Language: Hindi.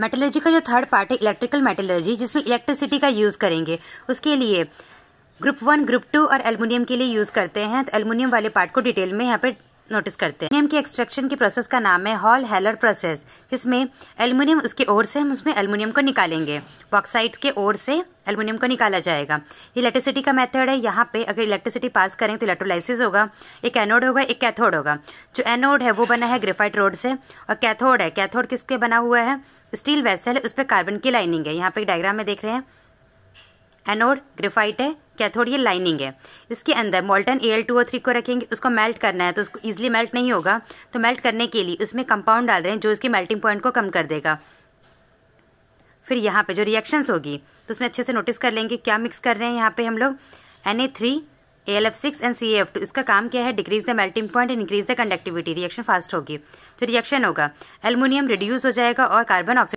मेटलर्जी का जो थर्ड पार्ट है इलेक्ट्रिकल मेटलर्जी जिसमें इलेक्ट्रिसिटी का यूज़ करेंगे उसके लिए ग्रुप वन ग्रुप टू और एलमिनियम के लिए यूज़ करते हैं तो एलमिनियम वाले पार्ट को डिटेल में यहाँ पर नोटिस करते हैं एल्यूमिनियम की एक्सट्रैक्शन की प्रोसेस का नाम है हॉल हेलर प्रोसेस जिसमें एल्यूमिनियम उसके ओर से हम उसमें एल्यूमिनियम को निकालेंगे ऑक्साइड के ओर से एल्यूमिनियम को निकाला जाएगा ये इलेक्ट्रिसिटी का मेथड है यहाँ पे अगर इलेक्ट्रिसिटी पास करें तो इलेक्ट्रोलाइसिस होगा एक एनोड होगा एक कैथोड होगा जो एनोड है वो बना है ग्रेफाइट रोड से और कैथोड है कैथोड किसके बना हुआ है स्टील वेसल है उस पर कार्बन की लाइनिंग है यहाँ पे डायग्राम में देख रहे हैं एनोड ग्रेफाइट है कैथोड ये लाइनिंग है इसके अंदर molten A L two O three को रखेंगे उसको मेल्ट करना है तो उसको ईजिली मेल्ट नहीं होगा तो मेल्ट करने के लिए उसमें कंपाउंड डाल रहे हैं जो इसके मेल्टिंग पॉइंट को कम कर देगा फिर यहाँ पे जो रिएक्शंस होगी तो उसमें अच्छे से नोटिस कर लेंगे क्या मिक्स कर रहे हैं यहाँ पे हम लोग N A three A L F six and C F two इसका काम क्या है decrease the melting point and increase the conductivity reaction fast होगी जो तो रिएक्शन होगा एल्यूमिनियम रिड्यूस हो जाएगा और कार्बन ऑक्साइड